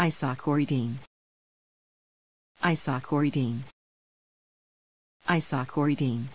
I saw Corey Dean. I saw Corey Dean. I saw Corey Dean.